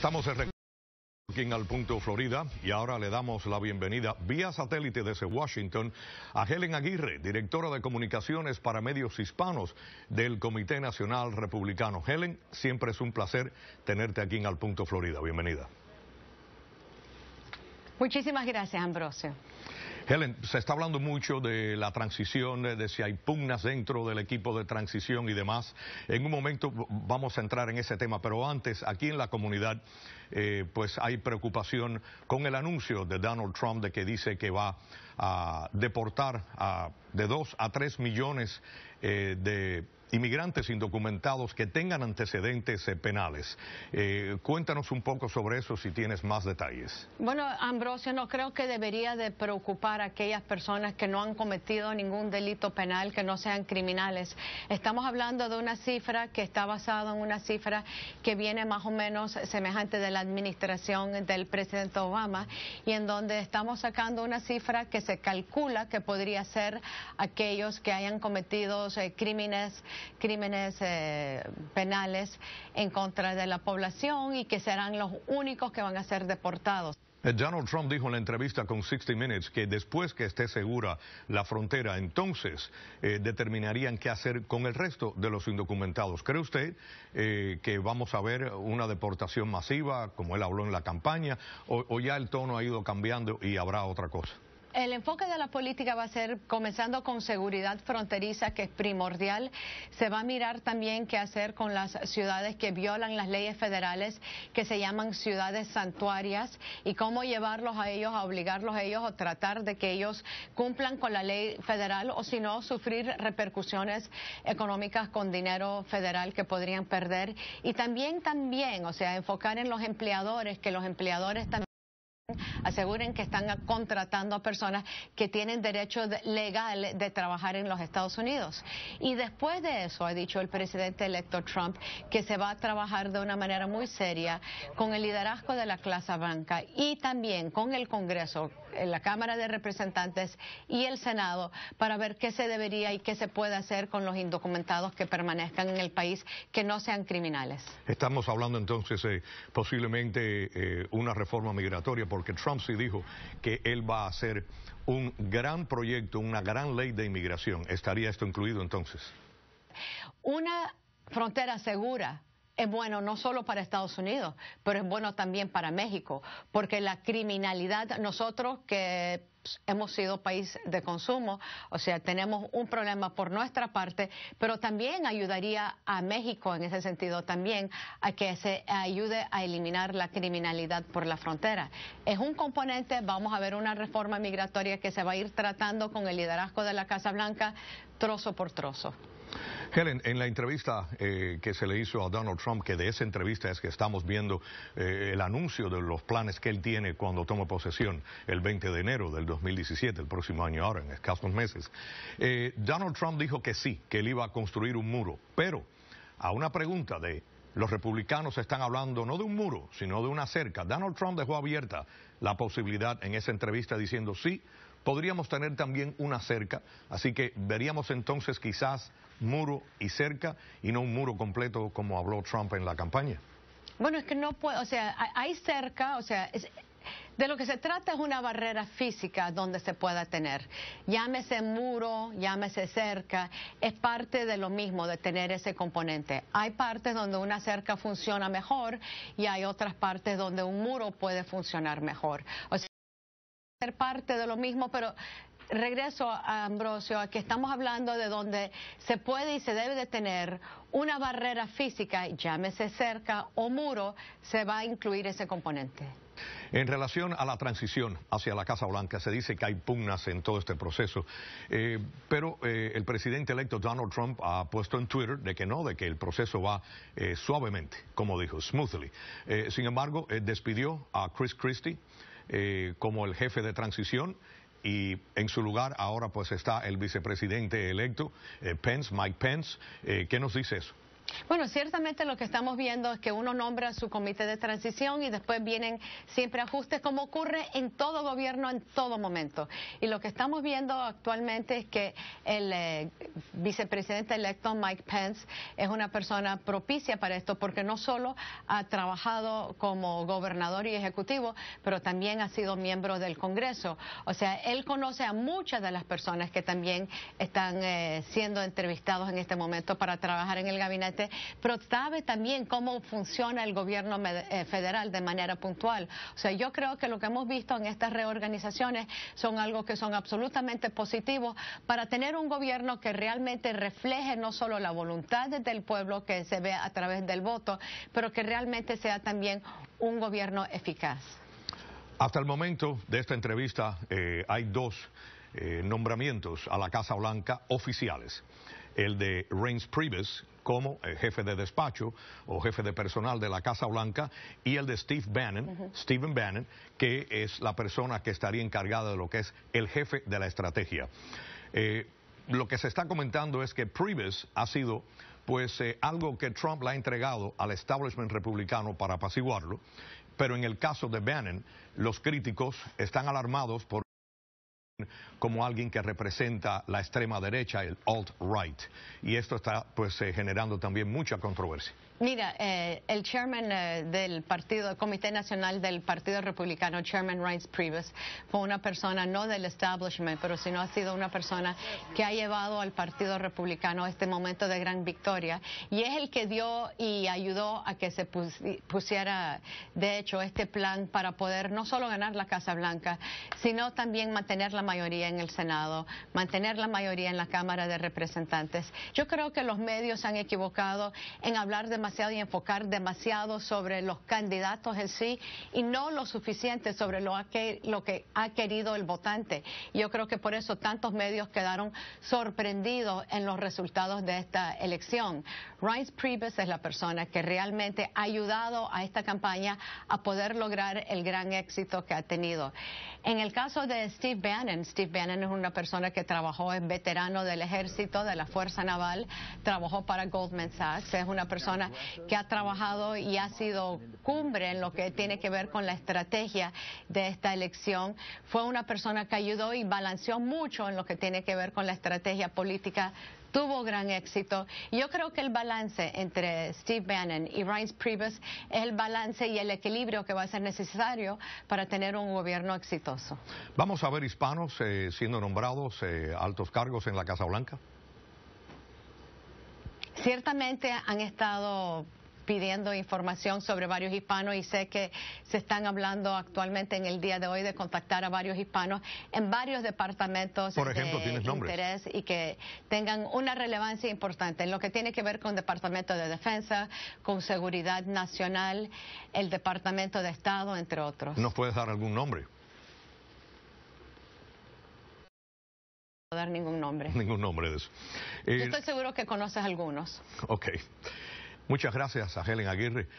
Estamos en al punto Florida y ahora le damos la bienvenida vía satélite desde Washington a Helen Aguirre, directora de comunicaciones para medios hispanos del Comité Nacional Republicano. Helen, siempre es un placer tenerte aquí en al punto Florida. Bienvenida. Muchísimas gracias, Ambrosio. Helen, se está hablando mucho de la transición, de si hay pugnas dentro del equipo de transición y demás. En un momento vamos a entrar en ese tema, pero antes, aquí en la comunidad, eh, pues hay preocupación con el anuncio de Donald Trump de que dice que va a deportar a, de dos a tres millones eh, de inmigrantes indocumentados que tengan antecedentes eh, penales. Eh, cuéntanos un poco sobre eso si tienes más detalles. Bueno, Ambrosio, no creo que debería de preocupar a aquellas personas que no han cometido ningún delito penal, que no sean criminales. Estamos hablando de una cifra que está basada en una cifra que viene más o menos semejante de la administración del presidente Obama y en donde estamos sacando una cifra que se calcula que podría ser aquellos que hayan cometido eh, crímenes crímenes eh, penales en contra de la población y que serán los únicos que van a ser deportados. Eh, Donald Trump dijo en la entrevista con 60 Minutes que después que esté segura la frontera, entonces eh, determinarían qué hacer con el resto de los indocumentados. ¿Cree usted que vamos a ver una deportación masiva, como él habló en la campaña, o ya el tono ha ido cambiando y habrá otra cosa? El enfoque de la política va a ser comenzando con seguridad fronteriza, que es primordial. Se va a mirar también qué hacer con las ciudades que violan las leyes federales, que se llaman ciudades santuarias, y cómo llevarlos a ellos, a obligarlos a ellos o tratar de que ellos cumplan con la ley federal o si no, sufrir repercusiones económicas con dinero federal que podrían perder. Y también, también, o sea, enfocar en los empleadores, que los empleadores también Aseguren que están contratando a personas que tienen derecho legal de trabajar en los Estados Unidos. Y después de eso, ha dicho el presidente electo Trump, que se va a trabajar de una manera muy seria con el liderazgo de la clase banca y también con el Congreso, la Cámara de Representantes y el Senado para ver qué se debería y qué se puede hacer con los indocumentados que permanezcan en el país, que no sean criminales. Estamos hablando entonces eh, posiblemente eh, una reforma migratoria porque Trump sí dijo que él va a hacer un gran proyecto, una gran ley de inmigración. ¿Estaría esto incluido entonces? Una frontera segura es bueno no solo para Estados Unidos, pero es bueno también para México, porque la criminalidad, nosotros que hemos sido país de consumo, o sea, tenemos un problema por nuestra parte, pero también ayudaría a México en ese sentido también a que se ayude a eliminar la criminalidad por la frontera. Es un componente, vamos a ver una reforma migratoria que se va a ir tratando con el liderazgo de la Casa Blanca trozo por trozo. Helen, en la entrevista eh, que se le hizo a Donald Trump, que de esa entrevista es que estamos viendo eh, el anuncio de los planes que él tiene cuando toma posesión el 20 de enero del 2017, el próximo año, ahora en escasos meses, eh, Donald Trump dijo que sí, que él iba a construir un muro, pero a una pregunta de los republicanos están hablando no de un muro, sino de una cerca. Donald Trump dejó abierta la posibilidad en esa entrevista diciendo sí, podríamos tener también una cerca, así que veríamos entonces quizás muro y cerca y no un muro completo como habló Trump en la campaña. Bueno, es que no puede, o sea, hay cerca, o sea, de lo que se trata es una barrera física donde se pueda tener. Llámese muro, llámese cerca, es parte de lo mismo, de tener ese componente. Hay partes donde una cerca funciona mejor y hay otras partes donde un muro puede funcionar mejor ser parte de lo mismo, pero regreso a Ambrosio, a que estamos hablando de donde se puede y se debe de tener una barrera física, llámese cerca o muro, se va a incluir ese componente. En relación a la transición hacia la Casa Blanca, se dice que hay pugnas en todo este proceso, eh, pero eh, el presidente electo Donald Trump ha puesto en Twitter de que no, de que el proceso va eh, suavemente, como dijo, smoothly. sin embargo, despidió a Chris Christie, eh, como el jefe de transición y en su lugar ahora pues está el vicepresidente electo eh, Pence, Mike Pence. Eh, ¿Qué nos dice eso? Bueno, ciertamente lo que estamos viendo es que uno nombra su comité de transición y después vienen siempre ajustes, como ocurre en todo gobierno, en todo momento. Y lo que estamos viendo actualmente es que el eh, vicepresidente electo Mike Pence es una persona propicia para esto, porque no solo ha trabajado como gobernador y ejecutivo, pero también ha sido miembro del Congreso. O sea, él conoce a muchas de las personas que también están eh, siendo entrevistados en este momento para trabajar en el gabinete pero sabe también cómo funciona el gobierno eh, federal de manera puntual. O sea, yo creo que lo que hemos visto en estas reorganizaciones son algo que son absolutamente positivos para tener un gobierno que realmente refleje no solo la voluntad del pueblo que se ve a través del voto, pero que realmente sea también un gobierno eficaz. Hasta el momento de esta entrevista eh, hay dos eh, nombramientos a la Casa Blanca oficiales el de Reince Priebus como eh, jefe de despacho o jefe de personal de la Casa Blanca y el de Steve Bannon, Stephen Bannon, que es la persona que estaría encargada de lo que es el jefe de la estrategia. Eh, lo que se está comentando es que Priebus ha sido pues eh, algo que Trump le ha entregado al establishment republicano para apaciguarlo, pero en el caso de Bannon, los críticos están alarmados por como alguien que representa la extrema derecha, el alt-right. Y esto está pues eh, generando también mucha controversia. Mira, eh, el chairman eh, del partido, Comité Nacional del Partido Republicano, Chairman Rice Priebus, fue una persona no del establishment, pero sino ha sido una persona que ha llevado al Partido Republicano a este momento de gran victoria y es el que dio y ayudó a que se pusiera, de hecho, este plan para poder no solo ganar la Casa Blanca, sino también mantener la mayoría en el Senado, mantener la mayoría en la Cámara de Representantes. Yo creo que los medios han equivocado en hablar demasiado y enfocar demasiado sobre los candidatos en sí y no lo suficiente sobre lo, que, lo que ha querido el votante. Yo creo que por eso tantos medios quedaron sorprendidos en los resultados de esta elección. Rice Priebus es la persona que realmente ha ayudado a esta campaña a poder lograr el gran éxito que ha tenido. En el caso de Steve Bannon, Steve Bannon es una persona que trabajó, es veterano del ejército, de la Fuerza Naval, trabajó para Goldman Sachs, es una persona que ha trabajado y ha sido cumbre en lo que tiene que ver con la estrategia de esta elección. Fue una persona que ayudó y balanceó mucho en lo que tiene que ver con la estrategia política tuvo gran éxito. Yo creo que el balance entre Steve Bannon y Reince Priebus es el balance y el equilibrio que va a ser necesario para tener un gobierno exitoso. ¿Vamos a ver hispanos eh, siendo nombrados eh, altos cargos en la Casa Blanca? Ciertamente han estado pidiendo información sobre varios hispanos y sé que se están hablando actualmente en el día de hoy de contactar a varios hispanos en varios departamentos de interés y que tengan una relevancia importante en lo que tiene que ver con Departamento de Defensa, con Seguridad Nacional, el Departamento de Estado, entre otros. ¿Nos puedes dar algún nombre? No puedo dar ningún nombre. Ningún nombre de eso. Yo eh, estoy seguro que conoces algunos. Ok. Muchas gracias a Helen Aguirre